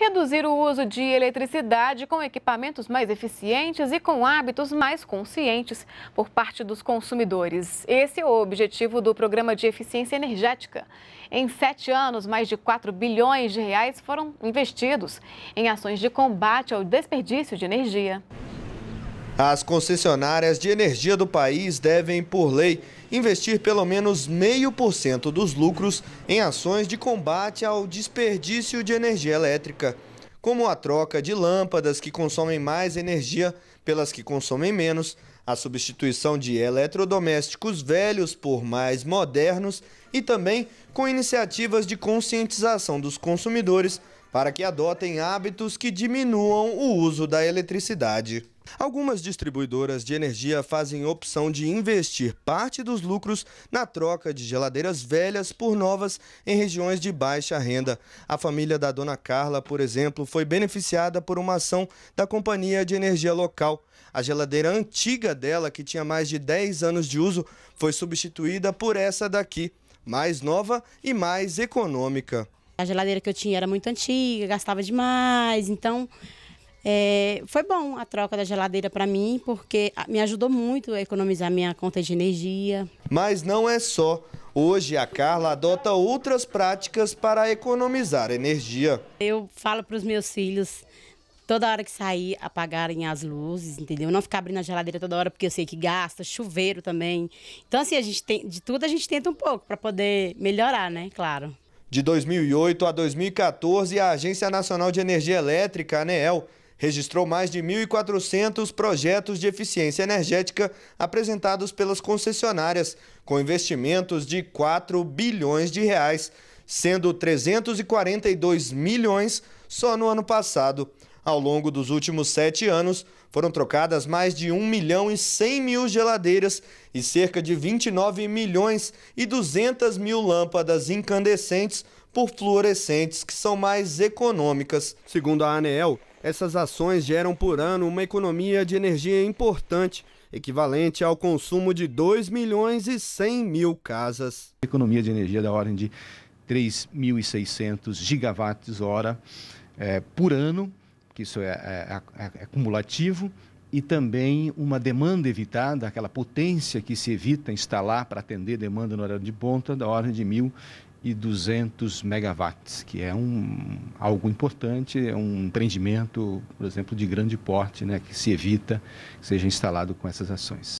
reduzir o uso de eletricidade com equipamentos mais eficientes e com hábitos mais conscientes por parte dos consumidores. Esse é o objetivo do Programa de Eficiência Energética. Em sete anos, mais de 4 bilhões de reais foram investidos em ações de combate ao desperdício de energia. As concessionárias de energia do país devem, por lei, investir pelo menos 0,5% dos lucros em ações de combate ao desperdício de energia elétrica, como a troca de lâmpadas que consomem mais energia pelas que consomem menos, a substituição de eletrodomésticos velhos por mais modernos e também com iniciativas de conscientização dos consumidores para que adotem hábitos que diminuam o uso da eletricidade. Algumas distribuidoras de energia fazem opção de investir parte dos lucros na troca de geladeiras velhas por novas em regiões de baixa renda. A família da dona Carla, por exemplo, foi beneficiada por uma ação da companhia de energia local. A geladeira antiga dela, que tinha mais de 10 anos de uso, foi substituída por essa daqui, mais nova e mais econômica. A geladeira que eu tinha era muito antiga, gastava demais, então é, foi bom a troca da geladeira para mim, porque me ajudou muito a economizar minha conta de energia. Mas não é só. Hoje a Carla adota outras práticas para economizar energia. Eu falo para os meus filhos toda hora que sair apagarem as luzes, entendeu? Não ficar abrindo a geladeira toda hora porque eu sei que gasta, chuveiro também. Então assim, a gente tem de tudo a gente tenta um pouco para poder melhorar, né? Claro. De 2008 a 2014, a Agência Nacional de Energia Elétrica, ANEEL, registrou mais de 1.400 projetos de eficiência energética apresentados pelas concessionárias, com investimentos de 4 bilhões de reais, sendo 342 milhões só no ano passado. Ao longo dos últimos sete anos, foram trocadas mais de 1 milhão e 100 mil geladeiras e cerca de 29 milhões e 200 mil lâmpadas incandescentes por fluorescentes, que são mais econômicas. Segundo a Anel, essas ações geram por ano uma economia de energia importante, equivalente ao consumo de 2 milhões e 100 mil casas. Economia de energia da ordem de 3.600 gigawatts hora é, por ano, que isso é é, é, é, é cumulativo, e também uma demanda evitada, aquela potência que se evita instalar para atender demanda no horário de ponta, da ordem de 1.200 megawatts, que é um, algo importante, é um empreendimento, por exemplo, de grande porte, né, que se evita que seja instalado com essas ações.